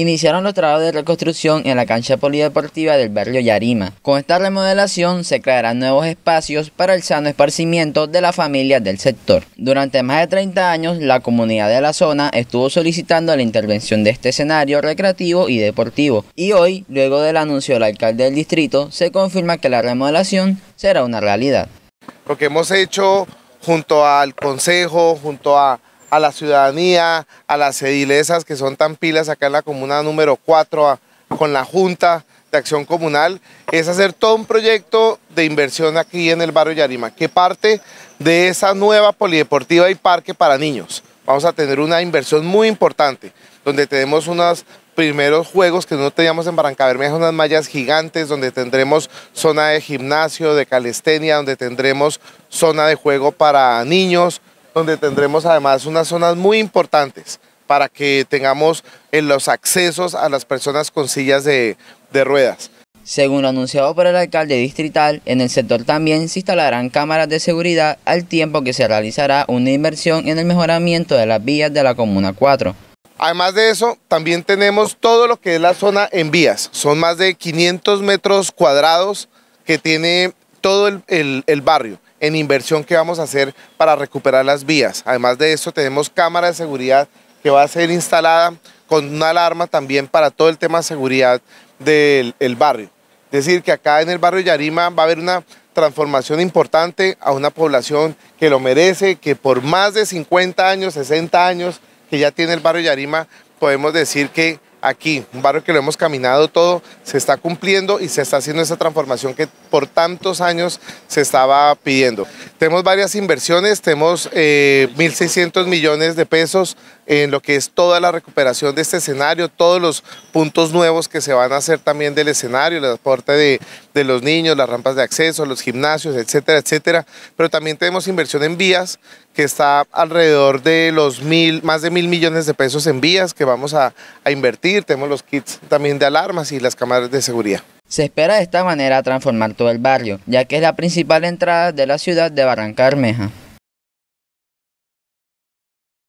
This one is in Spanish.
iniciaron los trabajos de reconstrucción en la cancha polideportiva del barrio Yarima. Con esta remodelación se crearán nuevos espacios para el sano esparcimiento de las familias del sector. Durante más de 30 años, la comunidad de la zona estuvo solicitando la intervención de este escenario recreativo y deportivo. Y hoy, luego del anuncio del alcalde del distrito, se confirma que la remodelación será una realidad. Lo que hemos hecho junto al consejo, junto a a la ciudadanía, a las edilesas que son tan pilas acá en la comuna número 4, con la Junta de Acción Comunal, es hacer todo un proyecto de inversión aquí en el barrio Yarima, que parte de esa nueva polideportiva y parque para niños. Vamos a tener una inversión muy importante, donde tenemos unos primeros juegos que no teníamos en Barranca Bermeja, unas mallas gigantes donde tendremos zona de gimnasio, de calistenia, donde tendremos zona de juego para niños, donde tendremos además unas zonas muy importantes para que tengamos en eh, los accesos a las personas con sillas de, ruedas. Según lo anunciado por el alcalde distrital, en el sector también se instalarán cámaras de seguridad al tiempo que se realizará una inversión en el mejoramiento de las vías de la Comuna 4. Además de eso, también tenemos todo lo que es la zona en vías. Son más de 500 metros cuadrados que tiene todo el barrio en inversión que vamos a hacer para recuperar las vías. Además de eso, tenemos cámara de seguridad que va a ser instalada con una alarma también para todo el tema de seguridad del barrio. Es decir, que acá en el barrio Yarima va a haber una transformación importante a una población que lo merece, que por más de 50 años, 60 años que ya tiene el barrio Yarima, podemos decir que aquí, un barrio que lo hemos caminado todo, se está cumpliendo y se está haciendo esa transformación que por tantos años se estaba pidiendo. Tenemos varias inversiones, tenemos 1.600 eh, millones de pesos en lo que es toda la recuperación de este escenario, todos los puntos nuevos que se van a hacer también del escenario, el aporte de, los niños, las rampas de acceso, los gimnasios, etcétera, etcétera. Pero también tenemos inversión en vías que está alrededor de los mil, más de mil millones de pesos en vías que vamos a, invertir. Tenemos los kits también de alarmas y las cámaras de seguridad. Se espera de esta manera transformar todo el barrio, ya que es la principal entrada de la ciudad de Barranca